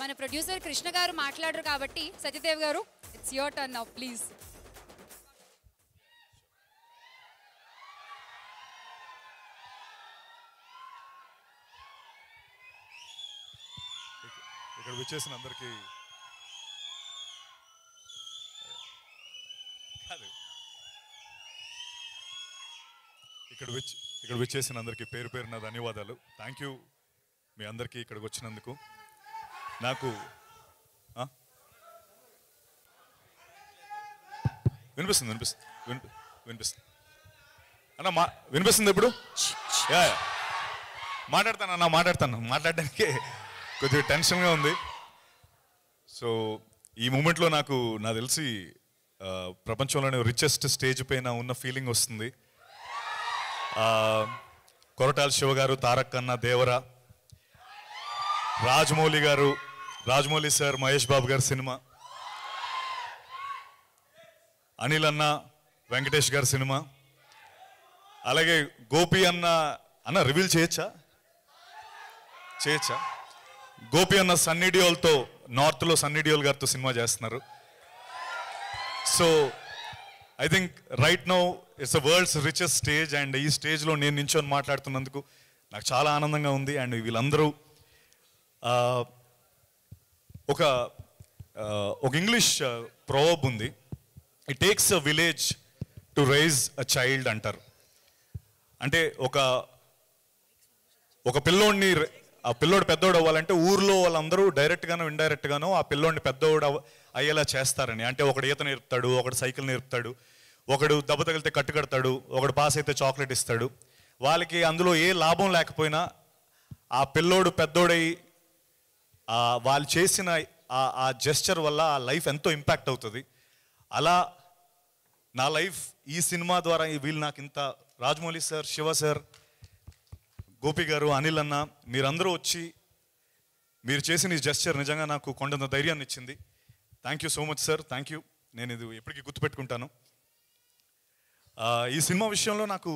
మన ప్రొడ్యూసర్ కృష్ణ గారు మాట్లాడరు కాబట్టి Satyadev garu it's your turn now please ఇక్కడ విచ్చేసిన అందరికి ఇక్కడ విచ్ ఇక్కడ విచ్చేసిన అందరికీ పేరు పేరున ధన్యవాదాలు థ్యాంక్ యూ మీ అందరికీ ఇక్కడికి వచ్చినందుకు నాకు వినిపిస్తుంది వినిపిస్తుంది వినిపిస్తుంది అన్న మా వినిపిస్తుంది ఇప్పుడు మాట్లాడతాను అన్న మాట్లాడతాను మాట్లాడడానికి కొద్దిగా టెన్షన్గా ఉంది సో ఈ మూమెంట్లో నాకు నా తెలిసి ప్రపంచంలోనే రిచెస్ట్ స్టేజ్ పైన ఉన్న ఫీలింగ్ వస్తుంది కొరటాల శివ గారు తారక్ అన్న దేవరా రాజమౌళి గారు రాజమౌళి సార్ మహేష్ బాబు గారి సినిమా అనిల్ అన్న వెంకటేష్ గారి సినిమా అలాగే గోపి అన్న అన్న రివీల్ చేయొచ్చా చేయొచ్చా గోపి అన్న సన్నీ డియోల్తో నార్త్లో సన్నీ డియోల్ గారితో సినిమా చేస్తున్నారు so I think right now it's a world's richest stage and ఈ స్టేజ్లో నేను నించొని మాట్లాడుతున్నందుకు నాకు చాలా ఆనందంగా ఉంది అండ్ వీళ్ళందరూ ఒక ఒక ఇంగ్లీష్ ప్రోబ్ ఉంది it takes a village to raise a child అంటారు అంటే ఒక ఒక పిల్లోడిని ఆ పిల్లోడు పెద్దోడు అవ్వాలంటే ఊర్లో వాళ్ళందరూ డైరెక్ట్గానో ఇండైరెక్ట్గానో ఆ పిల్లోడిని పెద్దోడు అయ్యేలా చేస్తారని అంటే ఒకడు ఈత నేర్పుతాడు ఒకడు సైకిల్ నేర్పుతాడు ఒకడు దెబ్బ తగిలితే కట్టు కడతాడు ఒకడు పాస్ అయితే చాక్లెట్ ఇస్తాడు వాళ్ళకి అందులో ఏ లాభం లేకపోయినా ఆ పిల్లోడు పెద్దోడై వాళ్ళు చేసిన ఆ జెస్చర్ వల్ల ఆ లైఫ్ ఎంతో ఇంపాక్ట్ అవుతుంది అలా నా లైఫ్ ఈ సినిమా ద్వారా వీళ్ళు నాకు ఇంత రాజమౌళి సార్ శివ సార్ గోపి గారు అనిల్ అన్న మీరందరూ వచ్చి మీరు చేసిన ఈ జెస్చర్ నిజంగా నాకు కొండంత ధైర్యాన్ని ఇచ్చింది thank you so much sir thank you నేను ఇది ఎప్పటికీ గుర్తుపెట్టుకుంటాను ఈ సినిమా విషయంలో నాకు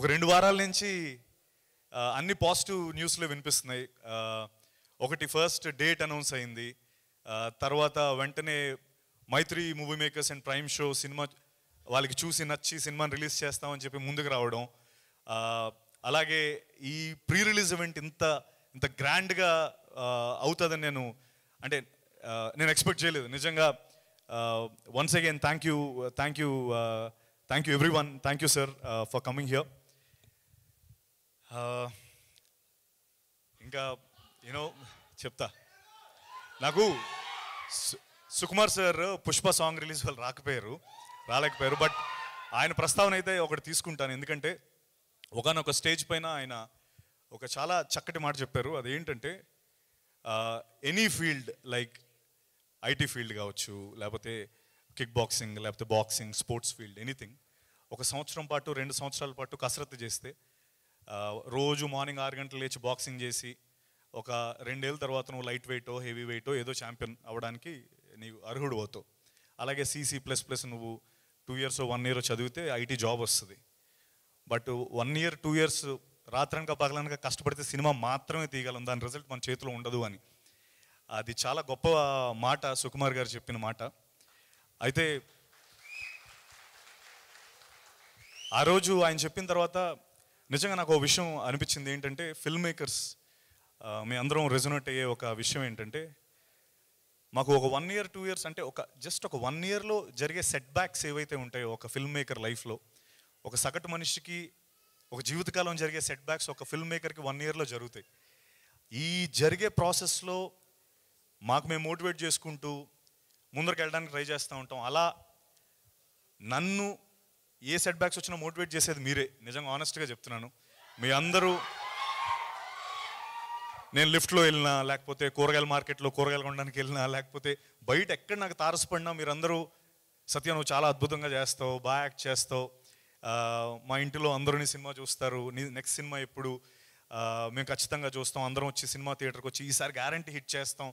ఒక రెండు వారాల నుంచి అన్ని పాజిటివ్ న్యూస్లో వినిపిస్తున్నాయి ఒకటి ఫస్ట్ డేట్ అనౌన్స్ అయింది తర్వాత వెంటనే మైత్రి మూవీ మేకర్స్ అండ్ ప్రైమ్ షో సినిమా వాళ్ళకి చూసి నచ్చి సినిమాని రిలీజ్ చేస్తామని చెప్పి ముందుకు రావడం అలాగే ఈ ప్రీ రిలీజ్ ఈవెంట్ ఇంత ఇంత గ్రాండ్గా అవుతుందని నేను అంటే నేను ఎక్స్పెక్ట్ చేయలేదు నిజంగా once again thank you thank you thank you everyone thank you sir for coming here ఇంకా యూనో చెప్తా నాకు Sukumar sir Pushpa song release వాళ్ళు రాకపోయారు రాలేకపోయారు బట్ ఆయన ప్రస్తావన అయితే ఒకటి తీసుకుంటాను ఎందుకంటే ఒకనొక స్టేజ్ పైన ఆయన ఒక చాలా చక్కటి మాట చెప్పారు అదేంటంటే any field like IT field కావచ్చు లేకపోతే కిక్ బాక్సింగ్ లేకపోతే బాక్సింగ్ స్పోర్ట్స్ ఫీల్డ్ ఎనీథింగ్ ఒక సంవత్సరం పాటు రెండు సంవత్సరాల పాటు కసరత్తు చేస్తే రోజు మార్నింగ్ ఆరు గంటలు లేచి బాక్సింగ్ చేసి ఒక రెండేళ్ళ తర్వాత నువ్వు లైట్ వెయిటో హెవీ వెయిటో ఏదో ఛాంపియన్ అవ్వడానికి నీకు అర్హుడు అవుతావు అలాగే సీసీ ప్లస్ ప్లస్ నువ్వు టూ ఇయర్స్ వన్ ఇయర్ చదివితే ఐటీ జాబ్ వస్తుంది but one year two years రాత్రనక పగలనక కష్టపడితే సినిమా మాత్రమే తీయగలం దాని రిజల్ట్ మన చేతిలో ఉండదు అని అది చాలా గొప్ప మాట సుకుమార్ గారు చెప్పిన మాట అయితే ఆ రోజు ఆయన చెప్పిన తర్వాత నిజంగా నాకు ఒక విషయం అనిపించింది ఏంటంటే ఫిల్మ్ మేకర్స్ మీ అందరం రెజొనేట్ అయ్యే ఒక విషయం ఏంటంటే మాకు ఒక వన్ ఇయర్ టూ ఇయర్స్ అంటే ఒక జస్ట్ ఒక వన్ ఇయర్లో జరిగే సెట్ బ్యాక్స్ ఏవైతే ఉంటాయో ఒక ఫిల్మ్ మేకర్ లైఫ్లో ఒక సగటు మనిషికి ఒక జీవితకాలం జరిగే సెట్ బ్యాక్స్ ఒక ఫిల్మ్ మేకర్కి వన్ ఇయర్లో జరుగుతాయి ఈ జరిగే ప్రాసెస్లో మాకు మేము మోటివేట్ చేసుకుంటూ ముందరికి వెళ్ళడానికి ట్రై చేస్తూ ఉంటాం అలా నన్ను ఏ సెట్ బ్యాక్స్ వచ్చినా మోటివేట్ చేసేది మీరే నిజంగా ఆనెస్ట్గా చెప్తున్నాను మీ అందరూ నేను లిఫ్ట్లో వెళ్ళినా లేకపోతే కూరగాయల మార్కెట్లో కూరగాయలు కొనడానికి వెళ్ళినా లేకపోతే బయట ఎక్కడ నాకు తారసపడినా మీరందరూ సత్య నువ్వు చాలా అద్భుతంగా చేస్తావు బాగా యాక్ట్ చేస్తావు మా ఇంటిలో అందరూ సినిమా చూస్తారు నీ నెక్స్ట్ సినిమా ఎప్పుడు మేము ఖచ్చితంగా చూస్తాం అందరం వచ్చి సినిమా థియేటర్కి వచ్చి ఈసారి గ్యారంటీ హిట్ చేస్తాం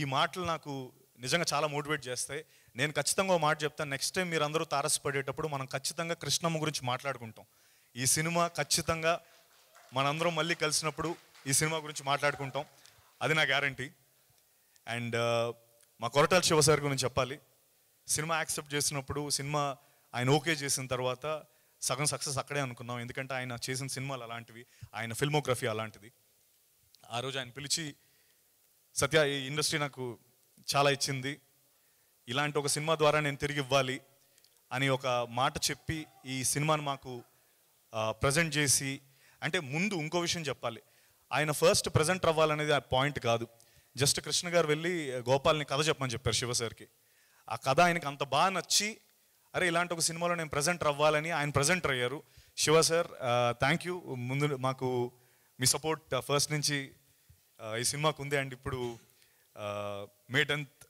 ఈ మాటలు నాకు నిజంగా చాలా మోటివేట్ చేస్తాయి నేను ఖచ్చితంగా ఒక మాట చెప్తాను నెక్స్ట్ టైం మీరు అందరూ తారసపడేటప్పుడు మనం ఖచ్చితంగా కృష్ణమ్మ గురించి మాట్లాడుకుంటాం ఈ సినిమా ఖచ్చితంగా మనందరం మళ్ళీ కలిసినప్పుడు ఈ సినిమా గురించి మాట్లాడుకుంటాం అది నా గ్యారంటీ అండ్ uh, మా కొరటాల శివ సార్ గురించి చెప్పాలి సినిమా యాక్సెప్ట్ చేసినప్పుడు సినిమా ఆయన ఓకే చేసిన తర్వాత సగం సక్సెస్ అక్కడే అనుకున్నాం ఎందుకంటే ఆయన చేసిన సినిమాలు అలాంటివి ఆయన ఫిల్మోగ్రఫీ అలాంటిది ఆ రోజు ఆయన పిలిచి సత్య ఈ ఇండస్ట్రీ నాకు చాలా ఇచ్చింది ఇలాంటి ఒక సినిమా ద్వారా నేను తిరిగి ఇవ్వాలి అని ఒక మాట చెప్పి ఈ సినిమాను మాకు ప్రజెంట్ చేసి అంటే ముందు ఇంకో విషయం చెప్పాలి ఆయన ఫస్ట్ ప్రజెంట్ అవ్వాలనేది ఆ పాయింట్ కాదు జస్ట్ కృష్ణ గారు వెళ్ళి గోపాల్ని కథ చెప్పమని చెప్పారు శివ సార్కి ఆ కథ ఆయనకి అంత బాగా నచ్చి అరే ఇలాంటి ఒక సినిమాలో నేను ప్రజెంటర్ అవ్వాలని ఆయన ప్రజెంటర్ అయ్యారు శివ సార్ థ్యాంక్ యూ ముందు మాకు మీ సపోర్ట్ ఫస్ట్ నుంచి ఈ సినిమాకు ఉంది అండ్ ఇప్పుడు మే టెన్త్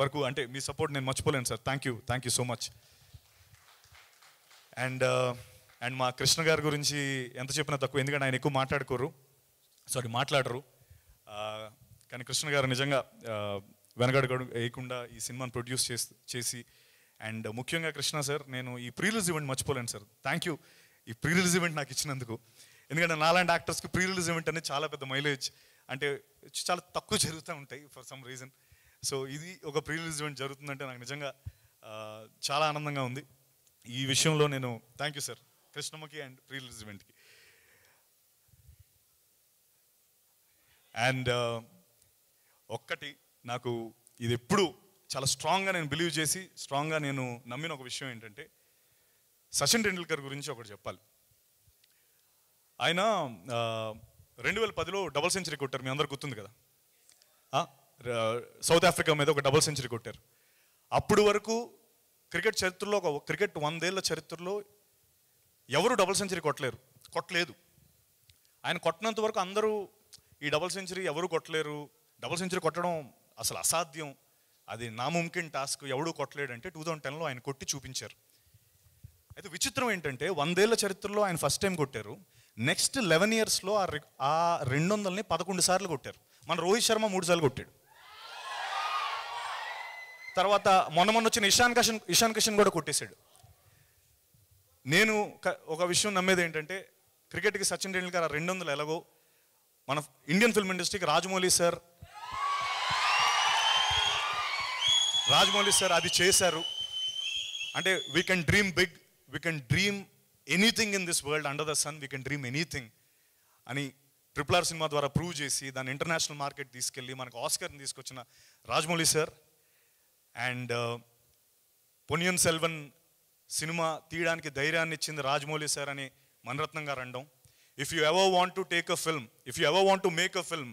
వరకు అంటే మీ సపోర్ట్ నేను మర్చిపోలేను sir thank you thank you so much and and మా కృష్ణ గారి గురించి ఎంత చెప్పినా తక్కువ ఎందుకంటే ఆయన ఎక్కువ మాట్లాడుకోరు సారీ మాట్లాడరు కానీ కృష్ణ గారు నిజంగా గడు వేయకుండా ఈ సినిమాను ప్రొడ్యూస్ చేసి అండ్ ముఖ్యంగా కృష్ణ సార్ నేను ఈ ప్రీ రిలీజ్ ఈవెంట్ మర్చిపోలేను సార్ థ్యాంక్ యూ ఈ ప్రీ రిలీజ్ ఈవెంట్ నాకు ఇచ్చినందుకు ఎందుకంటే నాలాంటి యాక్టర్స్కి ప్రీ రిలీజ్ ఈవెంట్ అనేది చాలా పెద్ద మైలేజ్ అంటే చాలా తక్కువ జరుగుతూ ఉంటాయి ఫర్ సమ్ రీజన్ సో ఇది ఒక ప్రీ రిలీజ్ ఈవెంట్ జరుగుతుందంటే నాకు నిజంగా చాలా ఆనందంగా ఉంది ఈ విషయంలో నేను థ్యాంక్ యూ సార్ కృష్ణమ్మకి అండ్ ప్రీ రిలీజ్ ఈవెంట్కి అండ్ uh, ఒక్కటి నాకు ఇది ఎప్పుడు చాలా స్ట్రాంగ్గా నేను బిలీవ్ చేసి స్ట్రాంగ్గా నేను నమ్మిన ఒక విషయం ఏంటంటే సచిన్ టెండూల్కర్ గురించి ఒకటి చెప్పాలి ఆయన రెండు వేల పదిలో డబుల్ సెంచరీ కొట్టారు మీ అందరు గుర్తుంది కదా సౌత్ ఆఫ్రికా మీద ఒక డబుల్ సెంచరీ కొట్టారు అప్పుడు వరకు క్రికెట్ చరిత్రలో ఒక క్రికెట్ వందేళ్ల చరిత్రలో ఎవరు డబుల్ సెంచరీ కొట్టలేరు కొట్టలేదు ఆయన కొట్టినంత వరకు అందరూ ఈ డబుల్ సెంచరీ ఎవరు కొట్టలేరు డబుల్ సెంచరీ కొట్టడం అసలు అసాధ్యం అది నా ముమ్కిన్ టాస్క్ ఎవడూ కొట్టలేడంటే టూ థౌజండ్ టెన్లో ఆయన కొట్టి చూపించారు అయితే విచిత్రం ఏంటంటే వందేళ్ల చరిత్రలో ఆయన ఫస్ట్ టైం కొట్టారు నెక్స్ట్ లెవెన్ ఇయర్స్లో ఆ ఆ రెండు వందలని పదకొండు సార్లు కొట్టారు మన రోహిత్ శర్మ మూడు సార్లు కొట్టాడు తర్వాత మొన్న మొన్న వచ్చిన ఇషాన్ కిషన్ ఇషాన్ కిషన్ కూడా కొట్టేశాడు నేను ఒక విషయం నమ్మేది ఏంటంటే క్రికెట్కి సచిన్ టెండూల్కర్ ఆ రెండు వందలు ఎలాగో మన ఇండియన్ ఫిల్మ్ ఇండస్ట్రీకి రాజమౌళి సార్ రాజమౌళి సార్ అది చేశారు అంటే we can dream big we can dream anything in this world under the sun we can dream anything అని ట్రిపుల్ ఆర్ సినిమా ద్వారా ప్రూవ్ చేసి దాన్ని ఇంటర్నేషనల్ మార్కెట్ తీసుకెళ్ళి మనకు ఆస్కర్ని తీసుకొచ్చిన రాజమౌళి సార్ అండ్ పొనియన్ సెల్వన్ సినిమా తీయడానికి ధైర్యాన్ని ఇచ్చింది రాజమౌళి సార్ అని Mani Ratnam garu and if you ever want to take a film if you ever want to make a film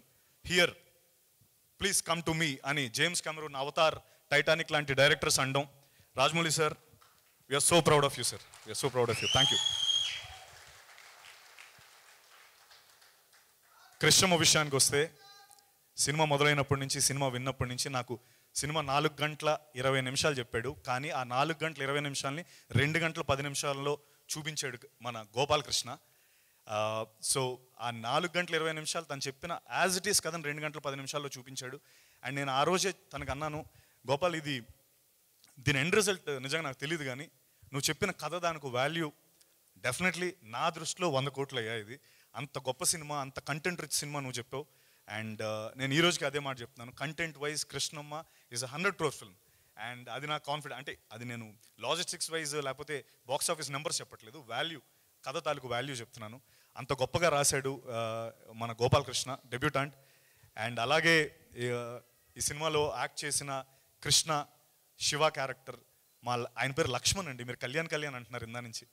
here please come to me అని జేమ్స్ కెమెరూన్ అవతార్ టైటానిక్ లాంటి directors and Rajamouli sir we are so proud of you sir we are so proud of you thank you Krishnamma విషయానికి వస్తే cinema మొదలైనప్పటి నుంచి cinema విన్నప్పటి నుంచి నాకు cinema నాలుగు గంటల ఇరవై నిమిషాలు చెప్పాడు కానీ ఆ నాలుగు గంటల ఇరవై నిమిషాలని రెండు గంటల పది నిమిషాల్లో చూపించాడు మన గోపాలకృష్ణ సో ఆ నాలుగు గంటల ఇరవై నిమిషాలు తను చెప్పిన యాజ్ ఇట్ ఈస్ కథను రెండు గంటల పది నిమిషాల్లో చూపించాడు అండ్ నేను ఆ రోజే తనకు అన్నాను గోపాల్ ఇది దీని ఎండ్ రిజల్ట్ నిజంగా నాకు తెలియదు కానీ నువ్వు చెప్పిన కథ దానికి వాల్యూ డెఫినెట్లీ నా దృష్టిలో వంద కోట్లు అయ్యా ఇది అంత గొప్ప సినిమా అంత కంటెంట్ రిచ్ సినిమా నువ్వు చెప్పావు అండ్ నేను ఈ రోజుకి అదే మాట చెప్తున్నాను content wise Krishnamma is a hundred crore film and అది నా కాన్ఫిడెంట్ అంటే అది నేను లాజిస్టిక్స్ వైజ్ లేకపోతే బాక్స్ ఆఫీస్ నెంబర్స్ చెప్పట్లేదు వాల్యూ కథ తాలూకు వాల్యూ చెప్తున్నాను అంత గొప్పగా రాశాడు మన గోపాలకృష్ణ డెబ్యూటాంట్ అండ్ అలాగే ఈ సినిమాలో యాక్ట్ చేసిన కృష్ణ శివ క్యారెక్టర్ మా ఆయన పేరు లక్ష్మణ్ అండి మీరు కళ్యాణ్ కళ్యాణ్ అంటున్నారు ఇందా నుంచి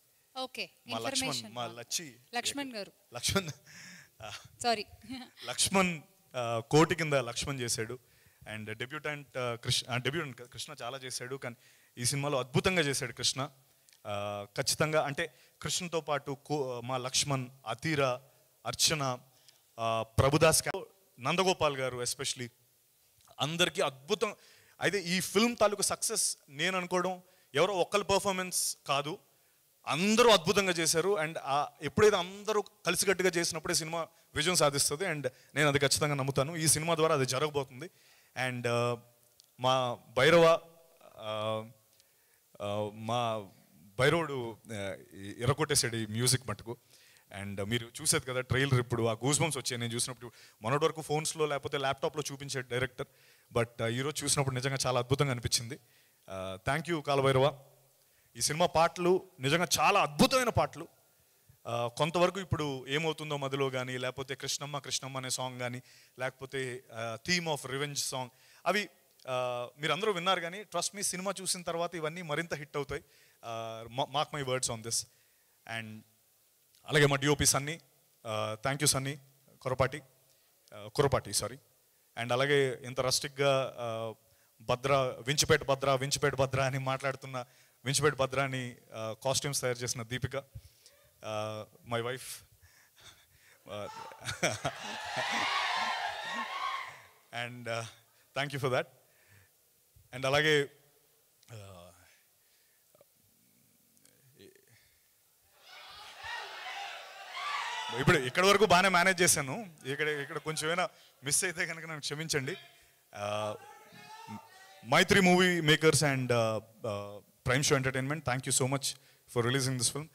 ఓకే మా లక్ష్మణ్ మా లచ్చి లక్ష్మణ్ గారు లక్ష్మణ్ సారీ లక్ష్మణ్ కోటి కింద లక్ష్మణ్ చేశాడు and debutant Krishna debutant Krishna చాలా చేశాడు కానీ ఈ సినిమాలో అద్భుతంగా చేశాడు కృష్ణ ఖచ్చితంగా అంటే కృష్ణతో పాటు మా లక్ష్మణ్ అతీర అర్చన ప్రభుదాస్ నందగోపాల్ గారు ఎస్పెషలీ అందరికీ అద్భుతం అయితే ఈ ఫిల్మ్ తాలూకు సక్సెస్ నేను అనుకోవడం ఎవరో ఒక్కరి పర్ఫార్మెన్స్ కాదు అందరూ అద్భుతంగా చేశారు అండ్ ఎప్పుడైతే అందరూ కలిసికట్టుగా చేసినప్పుడే సినిమా విజయం సాధిస్తుంది అండ్ నేను అది ఖచ్చితంగా నమ్ముతాను ఈ సినిమా ద్వారా అది జరగబోతుంది అండ్ మా భైరవ మా బైరోడు ఎరకొట్టేసాడు ఈ మ్యూజిక్ మటుకు అండ్ మీరు చూసేది కదా ట్రైలర్ ఇప్పుడు ఆ గూస్ బంప్స్ వచ్చాయి నేను చూసినప్పుడు మొన్నటి వరకు ఫోన్స్లో లేకపోతే ల్యాప్టాప్లో చూపించాడు డైరెక్టర్ బట్ ఈరోజు చూసినప్పుడు నిజంగా చాలా అద్భుతంగా అనిపించింది థ్యాంక్ యూ కాలభైరవ ఈ సినిమా పాటలు నిజంగా చాలా అద్భుతమైన పాటలు కొంతవరకు ఇప్పుడు ఏమవుతుందో మధులో కానీ లేకపోతే కృష్ణమ్మ కృష్ణమ్మ అనే సాంగ్ కానీ లేకపోతే థీమ్ ఆఫ్ రివెంజ్ సాంగ్ అవి మీరందరూ విన్నారు కానీ ట్రస్ట్ మీ సినిమా చూసిన తర్వాత ఇవన్నీ మరింత హిట్ అవుతాయి mark my words on this and అలాగే మా DOP Sunny thank you Sunny Korapati Kurapati sorry and అలాగే ఇంత రస్టిక్గా భద్ర వించిపేట భద్ర వించిపేట భద్ర అని మాట్లాడుతున్న వించిపేట భద్ర అని కాస్ట్యూమ్స్ uh, తయారు చేసిన Deepika my wife and thank you for that and అలాగే uh, ఇప్పుడు ఇక్కడ వరకు బాగానే మేనేజ్ చేశాను ఇక్కడ ఇక్కడ కొంచెం ఏమైనా మిస్ అయితే కనుక నన్ను క్షమించండి Mythri Movie Makers and Prime Show entertainment thank you so much for releasing this film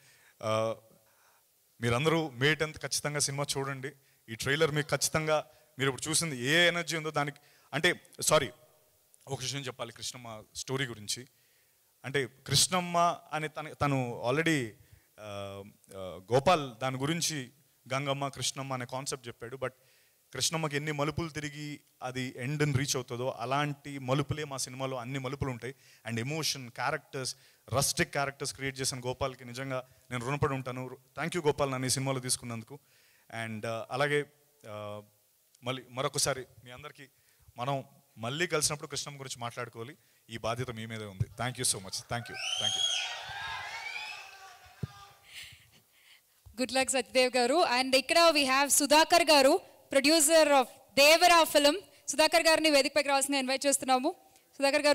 మీరందరూ మే టెన్త్ ఖచ్చితంగా సినిమా చూడండి ఈ ట్రైలర్ మీకు ఖచ్చితంగా మీరు ఇప్పుడు చూసింది ఏ ఎనర్జీ ఉందో దానికి అంటే సారీ ఒక విషయం చెప్పాలి కృష్ణమ్మ స్టోరీ గురించి అంటే కృష్ణమ్మ అని తను తను ఆల్రెడీ గోపాల్ దాని గురించి గంగమ్మ కృష్ణమ్మ అనే కాన్సెప్ట్ చెప్పాడు బట్ కృష్ణమ్మకి ఎన్ని మలుపులు తిరిగి అది ఎండ్ని రీచ్ అవుతుందో అలాంటి మలుపులే మా సినిమాలో అన్ని మలుపులు ఉంటాయి and emotion characters rustic characters create చేసిన గోపాల్కి నిజంగా నేను రుణపడి ఉంటాను థ్యాంక్ యూ గోపాల్ నన్ను ఈ సినిమాలో తీసుకున్నందుకు అండ్ uh, అలాగే uh, మళ్ళీ మరొకసారి మీ అందరికీ మనం మళ్ళీ కలిసినప్పుడు కృష్ణమ్మ గురించి మాట్లాడుకోవాలి ఈ బాధ్యత మీ మీదే ఉంది thank you so much thank you thank you good luck Satyadev garu and ఇక్కడ we have Sudhakar garu producer of Devara film Sudhakar గారిని వేదికపైకి రావాల్సిన ఇన్వైట్ చేస్తున్నాము సుధాకర్ గారు